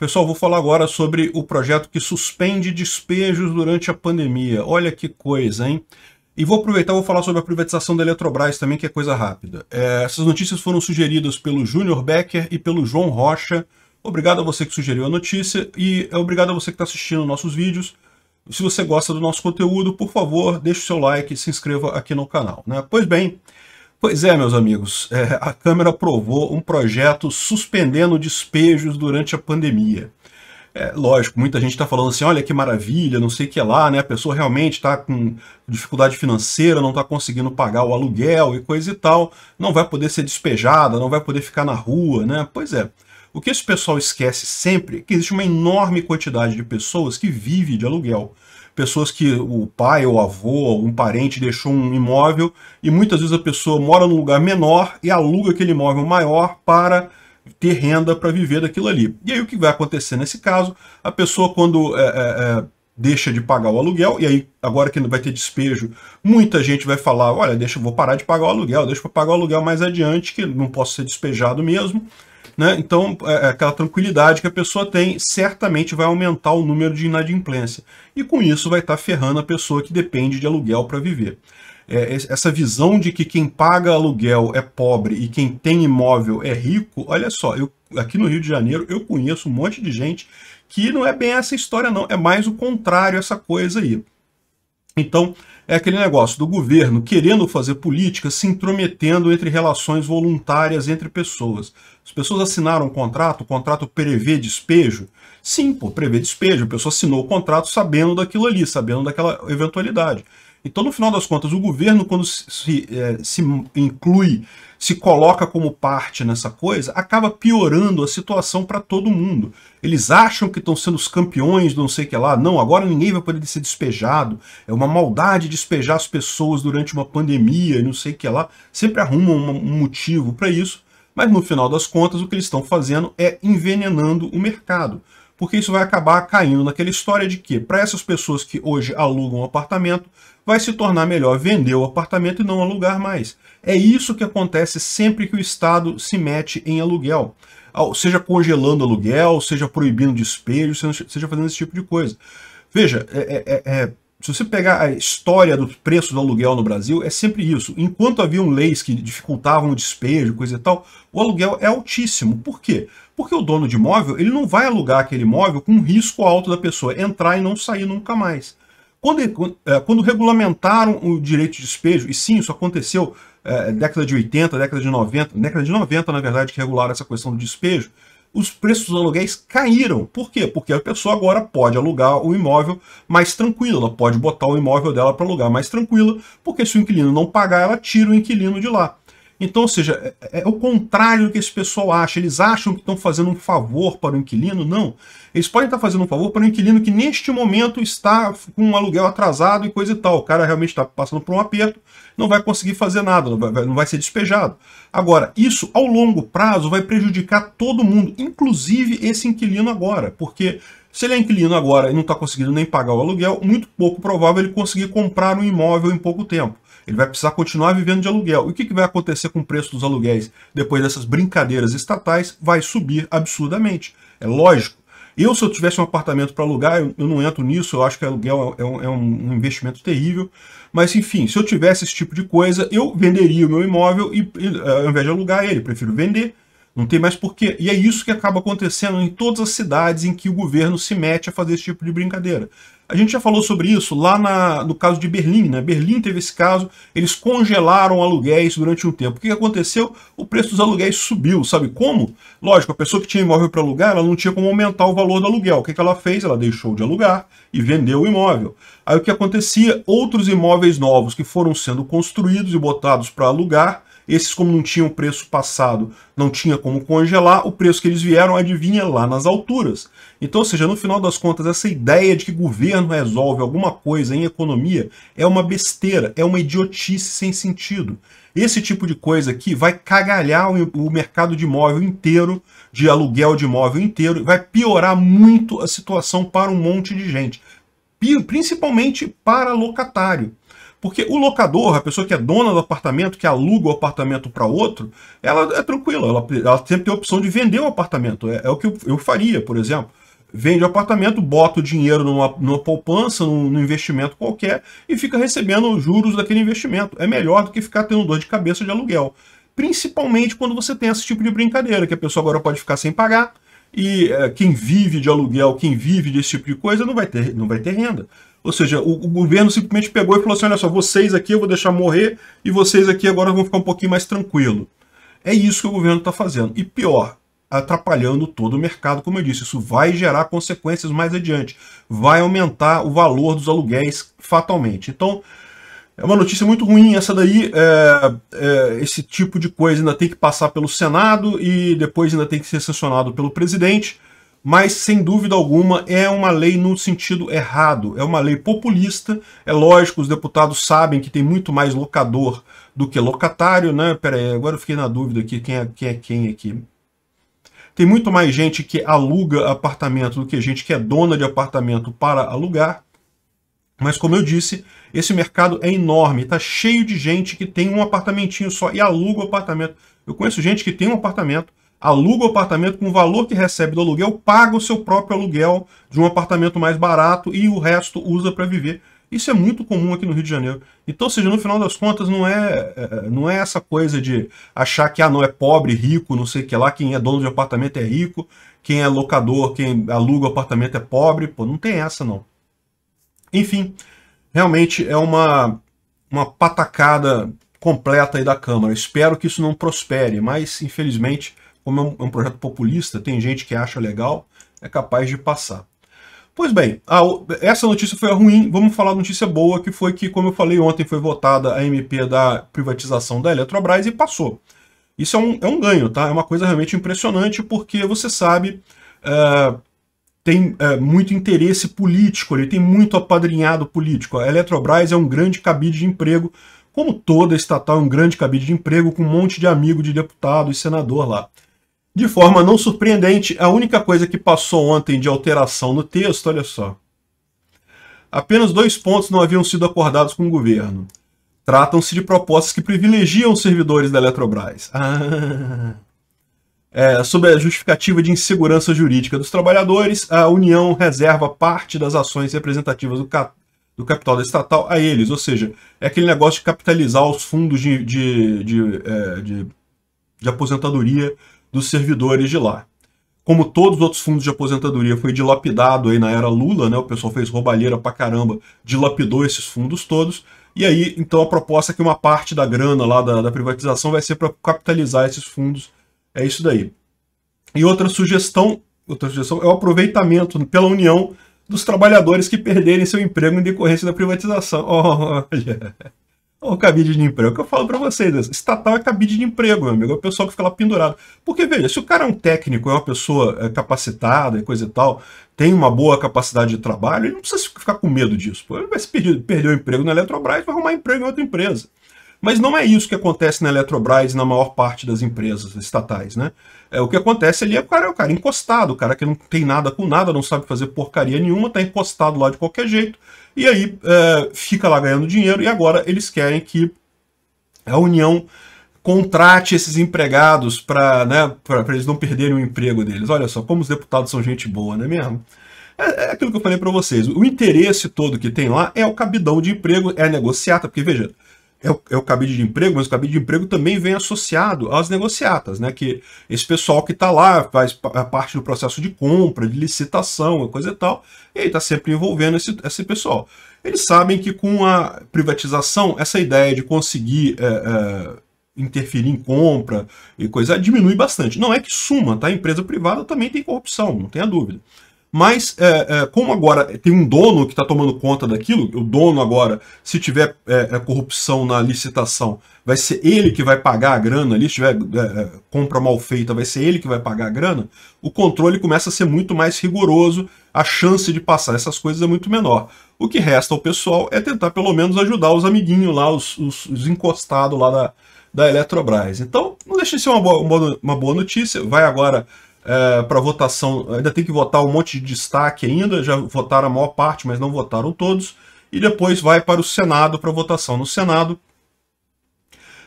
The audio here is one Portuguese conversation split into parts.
Pessoal, vou falar agora sobre o projeto que suspende despejos durante a pandemia. Olha que coisa, hein? E vou aproveitar e vou falar sobre a privatização da Eletrobras também, que é coisa rápida. É, essas notícias foram sugeridas pelo Júnior Becker e pelo João Rocha. Obrigado a você que sugeriu a notícia e é obrigado a você que está assistindo nossos vídeos. Se você gosta do nosso conteúdo, por favor, deixe o seu like e se inscreva aqui no canal. Né? Pois bem, Pois é, meus amigos, é, a Câmara aprovou um projeto suspendendo despejos durante a pandemia. É, lógico, muita gente está falando assim, olha que maravilha, não sei o que lá, né? A pessoa realmente está com dificuldade financeira, não está conseguindo pagar o aluguel e coisa e tal, não vai poder ser despejada, não vai poder ficar na rua, né? Pois é. O que esse pessoal esquece sempre é que existe uma enorme quantidade de pessoas que vivem de aluguel pessoas que o pai ou avô, um parente deixou um imóvel e muitas vezes a pessoa mora num lugar menor e aluga aquele imóvel maior para ter renda para viver daquilo ali. E aí o que vai acontecer nesse caso? A pessoa quando é, é, é deixa de pagar o aluguel, e aí agora que não vai ter despejo, muita gente vai falar, olha, deixa, vou parar de pagar o aluguel, deixa para pagar o aluguel mais adiante, que não posso ser despejado mesmo. Né? Então, é, é, aquela tranquilidade que a pessoa tem certamente vai aumentar o número de inadimplência. E com isso vai estar tá ferrando a pessoa que depende de aluguel para viver. É, essa visão de que quem paga aluguel é pobre e quem tem imóvel é rico, olha só, eu, aqui no Rio de Janeiro eu conheço um monte de gente que não é bem essa história não, é mais o contrário essa coisa aí. Então, é aquele negócio do governo querendo fazer política, se intrometendo entre relações voluntárias entre pessoas. As pessoas assinaram um contrato, o contrato prevê despejo. Sim, pô, prevê despejo. A pessoa assinou o contrato sabendo daquilo ali, sabendo daquela eventualidade. Então, no final das contas, o governo, quando se, é, se inclui, se coloca como parte nessa coisa, acaba piorando a situação para todo mundo. Eles acham que estão sendo os campeões do não sei o que lá. Não, agora ninguém vai poder ser despejado. É uma maldade despejar as pessoas durante uma pandemia e não sei o que lá. Sempre arrumam um motivo para isso. Mas no final das contas, o que eles estão fazendo é envenenando o mercado. Porque isso vai acabar caindo naquela história de que, para essas pessoas que hoje alugam um apartamento, vai se tornar melhor vender o apartamento e não alugar mais. É isso que acontece sempre que o Estado se mete em aluguel. Seja congelando aluguel, seja proibindo despejo, seja fazendo esse tipo de coisa. Veja, é, é, é, é, se você pegar a história do preço do aluguel no Brasil, é sempre isso. Enquanto haviam leis que dificultavam o despejo, coisa e tal, o aluguel é altíssimo. Por quê? Porque o dono de imóvel ele não vai alugar aquele imóvel com um risco alto da pessoa entrar e não sair nunca mais. Quando, é, quando regulamentaram o direito de despejo, e sim, isso aconteceu é, década de 80, década de 90, década de 90, na verdade, que regularam essa questão do despejo, os preços dos aluguéis caíram. Por quê? Porque a pessoa agora pode alugar o imóvel mais tranquila, ela pode botar o imóvel dela para alugar mais tranquila, porque se o inquilino não pagar, ela tira o inquilino de lá. Então, ou seja, é, é o contrário do que esse pessoal acha. Eles acham que estão fazendo um favor para o inquilino. Não. Eles podem estar fazendo um favor para o inquilino que neste momento está com um aluguel atrasado e coisa e tal. O cara realmente está passando por um aperto, não vai conseguir fazer nada, não vai, não vai ser despejado. Agora, isso ao longo prazo vai prejudicar todo mundo, inclusive esse inquilino agora, porque se ele é inquilino agora e não está conseguindo nem pagar o aluguel, muito pouco provável ele conseguir comprar um imóvel em pouco tempo. Ele vai precisar continuar vivendo de aluguel. E o que, que vai acontecer com o preço dos aluguéis depois dessas brincadeiras estatais? Vai subir absurdamente. É lógico. Eu, se eu tivesse um apartamento para alugar, eu, não entro nisso, eu acho que aluguel é, é um, é um, investimento terrível. Mas, enfim, se eu tivesse esse tipo de coisa, eu venderia o meu imóvel e, eh, ao invés de alugar ele, prefiro vender não tem mais porquê. E é isso que acaba acontecendo em todas as cidades em que o governo se mete a fazer esse tipo de brincadeira. A gente já falou sobre isso lá na, no caso de Berlim. Né? Berlim teve esse caso, eles congelaram aluguéis durante um tempo. O que aconteceu? O preço dos aluguéis subiu. Sabe como? Lógico, a pessoa que tinha imóvel para alugar, ela não tinha como aumentar o valor do aluguel. O que, que ela fez? Ela deixou de alugar e vendeu o imóvel. Aí o que acontecia? Outros imóveis novos que foram sendo construídos e botados para alugar esses, como não tinham preço passado, não tinha como congelar, o preço que eles vieram adivinha lá nas alturas. Então, ou seja, no final das contas, essa ideia de que governo resolve alguma coisa em economia é uma besteira, é uma idiotice sem sentido. Esse tipo de coisa aqui vai cagalhar o mercado de imóvel inteiro, de aluguel de imóvel inteiro, vai piorar muito a situação para um monte de gente, principalmente para locatário. Porque o locador, a pessoa que é dona do apartamento, que aluga o apartamento para outro, ela é tranquila, ela, ela, sempre tem a opção de vender o apartamento. É, é o que eu, eu, faria, por exemplo. Vende o apartamento, bota o dinheiro numa, numa poupança, num, num, investimento qualquer e fica recebendo juros daquele investimento. É melhor do que ficar tendo dor de cabeça de aluguel. Principalmente quando você tem esse tipo de brincadeira, que a pessoa agora pode ficar sem pagar, e é, quem vive de aluguel, quem vive desse tipo de coisa, não vai ter, não vai ter renda. Ou seja, o, o, governo simplesmente pegou e falou assim: olha só, vocês aqui eu vou deixar morrer e vocês aqui agora vão ficar um pouquinho mais tranquilo. É isso que o governo está fazendo. E pior, atrapalhando todo o mercado, como eu disse. Isso vai gerar consequências mais adiante. Vai aumentar o valor dos aluguéis fatalmente. Então, é uma notícia muito ruim essa daí. É, é, esse tipo de coisa ainda tem que passar pelo Senado e depois ainda tem que ser sancionado pelo presidente mas sem dúvida alguma é uma lei no sentido errado, é uma lei populista. É lógico, os deputados sabem que tem muito mais locador do que locatário, né? Pera aí, agora eu fiquei na dúvida aqui, quem é quem, é quem aqui. Tem muito mais gente que aluga apartamento do que gente que é dona de apartamento para alugar. Mas como eu disse, esse mercado é enorme, está cheio de gente que tem um apartamentinho só e aluga o apartamento. Eu conheço gente que tem um apartamento, aluga o apartamento com o valor que recebe do aluguel, paga o seu próprio aluguel de um apartamento mais barato e o resto usa para viver. Isso é muito comum aqui no Rio de Janeiro. Então, ou seja, no final das contas, não é, é, é, não é essa coisa de achar que ah, não é pobre, rico, não sei o que lá, quem é dono de apartamento é rico, quem é locador, quem aluga o apartamento é pobre. Pô, não tem essa, não. Enfim, realmente é uma, uma patacada completa aí da Câmara. Espero que isso não prospere, mas infelizmente como é, é um, projeto populista, tem gente que acha legal, é capaz de passar. Pois bem, a, essa notícia foi a ruim, vamos falar da notícia boa, que foi que, como eu falei ontem, foi votada a MP da privatização da Eletrobras e passou. Isso é um, é um ganho, tá? É uma coisa realmente impressionante, porque você sabe, é, tem é, muito interesse político ali, tem muito apadrinhado político. A Eletrobras é um grande cabide de emprego, como toda estatal é um grande cabide de emprego, com um monte de amigo de deputado e senador lá. De forma não surpreendente, a única coisa que passou ontem de alteração no texto, olha só. Apenas dois pontos não haviam sido acordados com o governo. Tratam-se de propostas que privilegiam os servidores da Eletrobras. Ah. É, sob a justificativa de insegurança jurídica dos trabalhadores, a União reserva parte das ações representativas do, cap do capital estatal a eles. Ou seja, é aquele negócio de capitalizar os fundos de, de, de, é, de aposentadoria dos servidores de lá. Como todos os outros fundos de aposentadoria foi dilapidado aí na era Lula, né? O pessoal fez roubalheira pra caramba, dilapidou esses fundos todos. E aí, então, a proposta é que uma parte da grana lá da, da privatização vai ser para capitalizar esses fundos. É isso daí. E outra sugestão, outra sugestão é o aproveitamento pela União dos trabalhadores que perderem seu emprego em decorrência da privatização. Olha o cabide de emprego é que eu falo para vocês. Estatal é cabide de emprego, meu amigo. É o pessoal que fica lá pendurado. Porque, veja, se o cara é um técnico, é uma pessoa é, capacitada e coisa e tal, tem uma boa capacidade de trabalho, ele não precisa ficar com medo disso. Pô. Ele vai se perder, perder o emprego na Eletrobras vai arrumar emprego em outra empresa. Mas não é isso que acontece na Eletrobras e na maior parte das empresas estatais, né? É, o que acontece ali é o cara, o cara encostado, o cara que não tem nada com nada, não sabe fazer porcaria nenhuma, tá encostado lá de qualquer jeito, e aí é, fica lá ganhando dinheiro, e agora eles querem que a União contrate esses empregados para né, eles não perderem o emprego deles. Olha só, como os deputados são gente boa, não é mesmo? É, é aquilo que eu falei para vocês. O interesse todo que tem lá é o cabidão de emprego, é a negociata, porque veja, é o, é o cabide de emprego, mas o cabide de emprego também vem associado às negociatas, né? Que esse pessoal que está lá faz a é parte do processo de compra, de licitação, coisa e tal, e está sempre envolvendo esse, esse pessoal. Eles sabem que com a privatização, essa ideia de conseguir é, é, interferir em compra e coisa diminui bastante. Não é que suma, tá? A empresa privada também tem corrupção, não tenha dúvida. Mas, é, é, como agora tem um dono que está tomando conta daquilo, o dono agora, se tiver é, é, corrupção na licitação, vai ser ele que vai pagar a grana ali, se tiver é, é, compra mal feita, vai ser ele que vai pagar a grana, o controle começa a ser muito mais rigoroso, a chance de passar essas coisas é muito menor. O que resta ao pessoal é tentar pelo menos ajudar os amiguinhos lá, os, os, os encostados lá da, da Eletrobras. Então, não deixa de ser uma boa, uma boa notícia, vai agora é, para votação, ainda tem que votar um monte de destaque ainda, já votaram a maior parte, mas não votaram todos, e depois vai para o Senado para votação no Senado.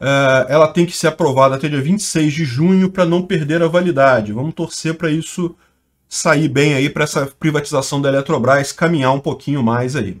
É, ela tem que ser aprovada até dia 26 de junho para não perder a validade. Vamos torcer para isso sair bem aí, para essa privatização da Eletrobras caminhar um pouquinho mais aí.